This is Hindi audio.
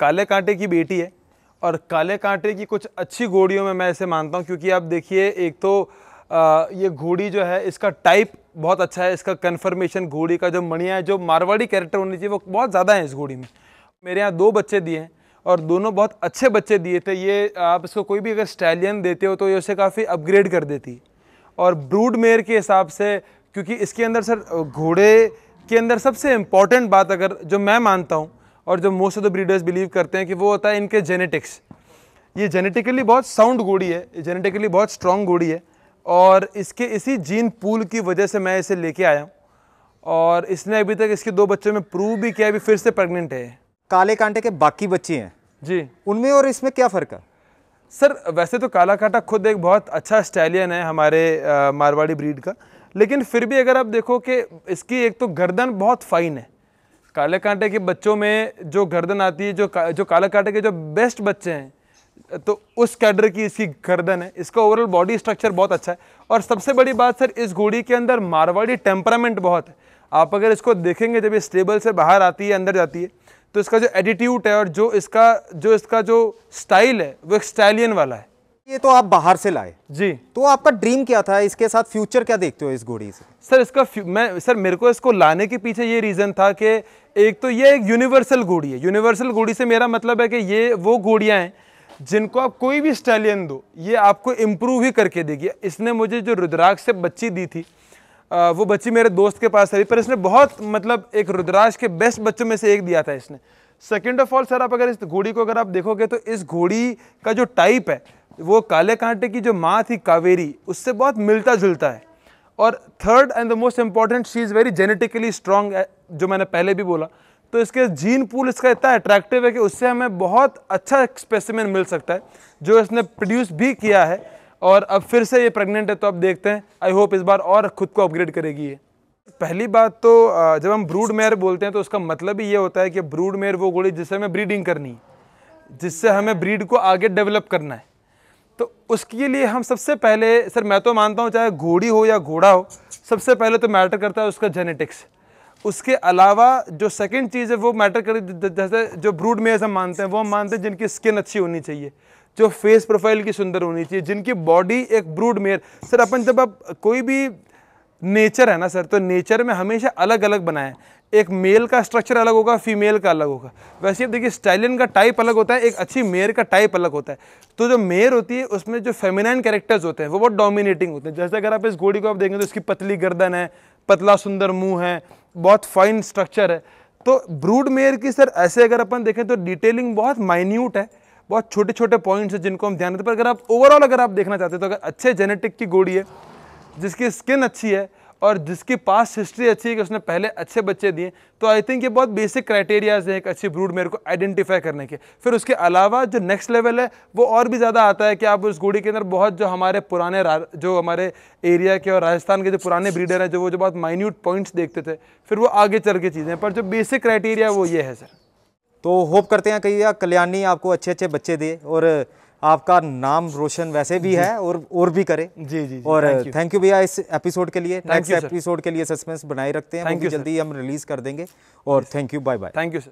काले कांटे की बेटी है और काले कांटे की कुछ अच्छी घोड़ियों में मैं ऐसे मानता हूँ क्योंकि आप देखिए एक तो आ, ये घोड़ी जो है इसका टाइप बहुत अच्छा है इसका कन्फर्मेशन घोड़ी का जो मणिया है जो मारवाड़ी कैरेक्टर होनी चाहिए वो बहुत ज़्यादा है इस घोड़ी में मेरे यहाँ दो बच्चे दिए हैं और दोनों बहुत अच्छे बच्चे दिए थे ये आप इसको कोई भी अगर स्टैलियन देते हो तो ये उसे काफ़ी अपग्रेड कर देती और ब्रूड मेयर के हिसाब से क्योंकि इसके अंदर सर घोड़े के अंदर सबसे इम्पॉर्टेंट बात अगर जो मैं मानता हूँ और जो most of the breeders believe करते हैं कि वो होता है इनके जेनेटिक्स ये जेनेटिकली बहुत साउंड घोड़ी है जेनेटिकली बहुत स्ट्रॉन्ग घोड़ी है और इसके इसी जीन पूल की वजह से मैं इसे लेके आया हूँ और इसने अभी तक इसके दो बच्चों में प्रूव भी किया अभी फिर से प्रेग्नेंट है काले कांटे के बाकी बच्चे हैं जी उनमें और इसमें क्या फ़र्क है सर वैसे तो काला कांटा खुद एक बहुत अच्छा स्टैलियन है हमारे आ, मारवाड़ी ब्रीड का लेकिन फिर भी अगर आप देखो कि इसकी एक तो गर्दन बहुत फाइन है काले कांटे के बच्चों में जो गर्दन आती है जो का, जो काले कांटे के जो बेस्ट बच्चे हैं तो उस कैडर की इसकी गर्दन है इसका ओवरऑल बॉडी स्ट्रक्चर बहुत अच्छा है और सबसे बड़ी बात सर इस घोड़ी के अंदर मारवाड़ी टेम्परामेंट बहुत है आप अगर इसको देखेंगे जब ये स्टेबल से बाहर आती है अंदर जाती है तो इसका जो एटीट्यूड है और जो इसका जो इसका जो स्टाइल है वो एक स्टाइलियन वाला है ये तो आप बाहर से लाए जी तो आपका ड्रीम क्या था इसके साथ फ्यूचर क्या देखते हो इस घोड़ी से सर इसका मैं सर मेरे को इसको लाने के पीछे ये रीज़न था कि एक तो ये एक यूनिवर्सल घोड़ी है यूनिवर्सल घोड़ी से मेरा मतलब है कि ये वो घोड़ियाँ हैं जिनको आप कोई भी स्टैलियन दो ये आपको इम्प्रूव ही करके देगी इसने मुझे जो रुद्राक्ष से बच्ची दी थी आ, वो बच्ची मेरे दोस्त के पास रही पर इसने बहुत मतलब एक रुद्राक्ष के बेस्ट बच्चों में से एक दिया था इसने सेकेंड ऑफ ऑल सर आप अगर इस घोड़ी को अगर आप देखोगे तो इस घोड़ी का जो टाइप है वो काले कांटे की जो माँ थी कावेरी उससे बहुत मिलता जुलता है और third and the most important she is very genetically strong जो मैंने पहले भी बोला तो इसके जीन पूल इसका इतना अट्रैक्टिव है कि उससे हमें बहुत अच्छा स्पेसिमिन मिल सकता है जो इसने प्रोड्यूस भी किया है और अब फिर से ये प्रेग्नेंट है तो आप देखते हैं आई होप इस बार और ख़ुद को अपग्रेड करेगी ये पहली बात तो जब हम ब्रूड मेयर बोलते हैं तो उसका मतलब ही ये होता है कि ब्रूड मेयर वो घोड़ी जिससे हमें ब्रीडिंग करनी है जिससे हमें ब्रीड को आगे डेवलप करना है तो उसके लिए हम सबसे पहले सर मैं तो मानता हूँ चाहे घोड़ी हो या घोड़ा हो सबसे पहले तो मैटर करता है उसका जेनेटिक्स उसके अलावा जो सेकंड चीज़ है वो मैटर कर जैसे जो ब्रूड मेयर्स हम मानते हैं वो हम मानते हैं जिनकी स्किन अच्छी होनी चाहिए जो फेस प्रोफाइल की सुंदर होनी चाहिए जिनकी बॉडी एक ब्रूड मेयर सर अपन जब आप कोई भी नेचर है ना सर तो नेचर में हमेशा अलग अलग बनाएं एक मेल का स्ट्रक्चर अलग होगा फीमेल का अलग होगा वैसे अब देखिए स्टाइलिन का टाइप अलग होता है एक अच्छी मेयर का टाइप अलग होता है तो जो मेयर होती है उसमें जो फेमिनाइन कैरेक्टर्स होते हैं वो बहुत डोमिनेटिंग होते हैं जैसे अगर आप इस घोड़ी को आप देखें तो इसकी पतली गर्दन है पतला सुंदर मुँह है बहुत फाइन स्ट्रक्चर है तो ब्रूड मेयर की सर ऐसे अगर अपन देखें तो डिटेलिंग बहुत माइन्यूट है बहुत छोटे छोटे पॉइंट्स हैं जिनको हम ध्यान देते पर अगर आप ओवरऑल अगर आप देखना चाहते हैं तो अगर अच्छे जेनेटिक की गोड़ी है जिसकी स्किन अच्छी है और जिसकी पास हिस्ट्री अच्छी है कि उसने पहले अच्छे बच्चे दिए तो आई थिंक ये बहुत बेसिक क्राइटेरियाज हैं एक अच्छी ब्रूड मेरे को आइडेंटिफाई करने के फिर उसके अलावा जो नेक्स्ट लेवल है वो और भी ज़्यादा आता है कि आप उस घोड़ी के अंदर बहुत जो हमारे पुराने जो हमारे एरिया के और राजस्थान के जो पुराने ब्रीडर हैं जो वो जो बहुत माइन्यूट पॉइंट्स देखते थे फिर वो आगे चल के चीज़ें पर जो बेसिक क्राइटेरिया वो ये है सर तो होप करते हैं कहिए कल्याणी आपको अच्छे अच्छे बच्चे दिए और आपका नाम रोशन वैसे भी है और और भी करे जी जी, और थैंक यू भैया इस एपिसोड के लिए नेक्स्ट एपिसोड के लिए सस्पेंस बनाए रखते हैं जल्दी हम रिलीज कर देंगे और thank you bye bye thank you sir